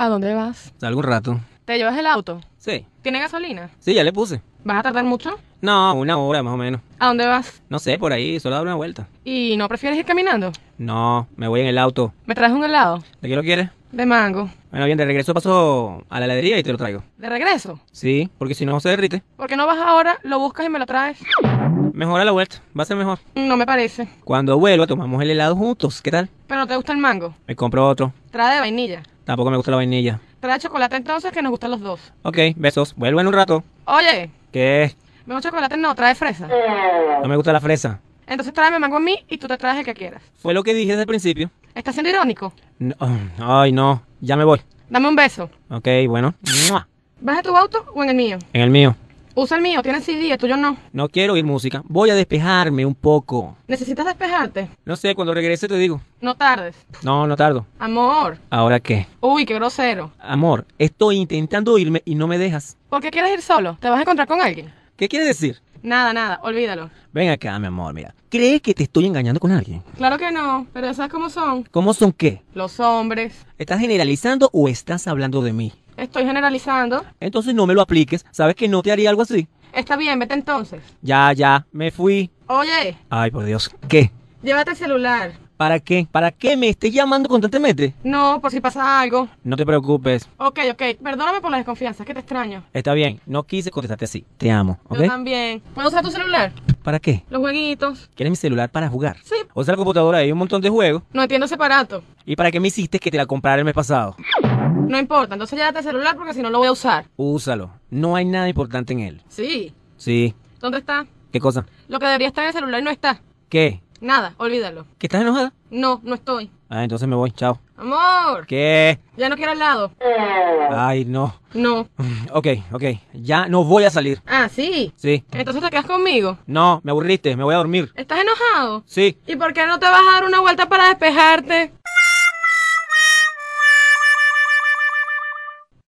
¿A dónde vas? Salgo un rato. ¿Te llevas el auto? Sí. ¿Tiene gasolina? Sí, ya le puse. ¿Vas a tardar mucho? No, una hora más o menos. ¿A dónde vas? No sé, por ahí, solo dar una vuelta. ¿Y no prefieres ir caminando? No, me voy en el auto. ¿Me traes un helado? ¿De qué lo quieres? De mango. Bueno, bien, de regreso paso a la heladería y te lo traigo. ¿De regreso? Sí, porque si no se derrite. ¿Por qué no vas ahora, lo buscas y me lo traes? Mejora la vuelta, va a ser mejor. Mm, no me parece. Cuando vuelva tomamos el helado juntos, ¿qué tal? Pero no te gusta el mango. Me compro otro. Trae de vainilla. Tampoco me gusta la vainilla. Trae chocolate entonces que nos gustan los dos. Ok, besos. Vuelvo en un rato. Oye. ¿Qué? Vemos chocolate no, trae fresa. No me gusta la fresa. Entonces tráeme mango a mí y tú te traes el que quieras. Fue lo que dije desde el principio. ¿Estás siendo irónico? ay, no. Ya me voy. Dame un beso. Ok, bueno. ¿Vas a tu auto o en el mío? En el mío. Usa el mío, tienes CD, el tuyo no. No quiero oír música. Voy a despejarme un poco. ¿Necesitas despejarte? No sé, cuando regrese te digo. No tardes. No, no tardo. Amor. ¿Ahora qué? Uy, qué grosero. Amor, estoy intentando irme y no me dejas. ¿Por qué quieres ir solo? ¿Te vas a encontrar con alguien? ¿Qué quieres decir? Nada, nada, olvídalo. Ven acá, mi amor, mira. ¿Crees que te estoy engañando con alguien? Claro que no, pero esas sabes cómo son. ¿Cómo son qué? Los hombres. ¿Estás generalizando o estás hablando de mí? Estoy generalizando. Entonces no me lo apliques. ¿Sabes que no te haría algo así? Está bien, vete entonces. Ya, ya, me fui. Oye. Ay, por Dios. ¿Qué? Llévate el celular. ¿Para qué? ¿Para qué me estés llamando constantemente? No, por si pasa algo. No te preocupes. Ok, ok. Perdóname por la desconfianza, que te extraño. Está bien, no quise contestarte así. Te amo, ¿ok? Yo también. ¿Puedo usar tu celular? ¿Para qué? Los jueguitos. ¿Quieres mi celular para jugar? Sí. O sea, la computadora y un montón de juegos. No entiendo separado. ¿Y para qué me hiciste que te la comprara el mes pasado? No importa, entonces llévate el celular porque si no lo voy a usar. Úsalo. No hay nada importante en él. Sí. Sí. ¿Dónde está? ¿Qué cosa? Lo que debería estar en el celular no está. ¿Qué? Nada, olvídalo. ¿Que estás enojada? No, no estoy. Ah, entonces me voy, chao. Amor. ¿Qué? Ya no quiero al lado. Ay, no. No. Ok, ok. Ya no voy a salir. Ah, sí. Sí. Entonces te quedas conmigo. No, me aburriste, me voy a dormir. ¿Estás enojado? Sí. ¿Y por qué no te vas a dar una vuelta para despejarte?